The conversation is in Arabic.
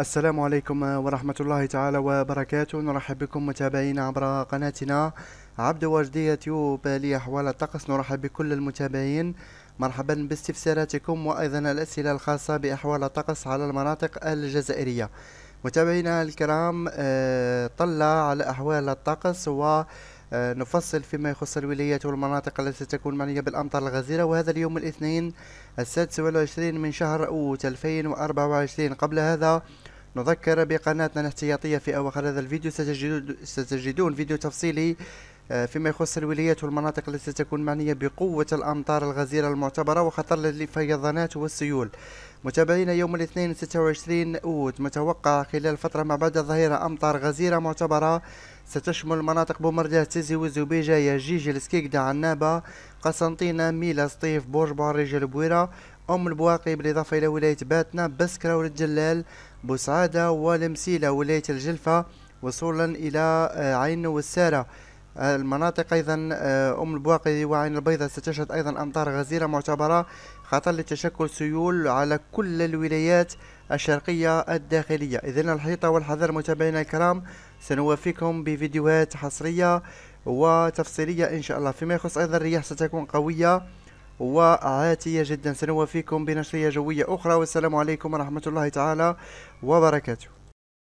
السلام عليكم ورحمة الله تعالى وبركاته نرحب بكم متابعينا عبر قناتنا عبد وجدية يوتيوب لأحوال الطقس نرحب بكل المتابعين مرحبا باستفساراتكم وأيضا الأسئلة الخاصة بأحوال الطقس على المناطق الجزائرية متابعينا الكرام آه، طلع على أحوال الطقس و آه، نفصل فيما يخص الولايات والمناطق التي ستكون معنية بالأمطار الغزيرة وهذا اليوم الاثنين السادس والعشرين من شهر أوت 2024 قبل هذا نذكر بقناتنا الاحتياطية في أواخر هذا الفيديو ستجدون فيديو تفصيلي آه، فيما يخص الولايات والمناطق التي ستكون معنية بقوة الأمطار الغزيرة المعتبرة وخطر الفيضانات والسيول متابعينا يوم الاثنين 26 أوت متوقع خلال فترة ما بعد الظهيرة أمطار غزيرة معتبرة ستشمل مناطق بومرداه تيزي وزوبيجا يجيجي لسكيكدا عنابة قسنطينة ميلا سطيف برج بوريج البويرة أم البواقي بالإضافة إلى ولاية باتنا بسكرة والجلال جلال بوسعادة والمسيلة ولاية الجلفة وصولا إلى آه، عين والسارة المناطق أيضا آه، أم البواقي وعين البيضاء ستشهد أيضا أمطار غزيرة معتبرة خطر لتشكل سيول على كل الولايات الشرقية الداخلية اذا الحيطة والحذر متابعينا الكرام سنوافيكم بفيديوهات حصرية وتفصيلية إن شاء الله فيما يخص أيضا الرياح ستكون قوية وعاتية جدا سنوافيكم بنشرية جوية أخرى والسلام عليكم ورحمة الله تعالى وبركاته